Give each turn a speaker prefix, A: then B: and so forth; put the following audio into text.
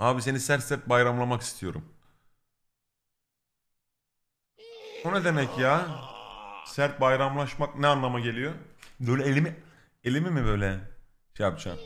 A: Abi seni sert sert bayramlamak istiyorum. O ne demek ya? Sert bayramlaşmak ne anlama geliyor? Böyle elimi elimi mi böyle şey yapacağım?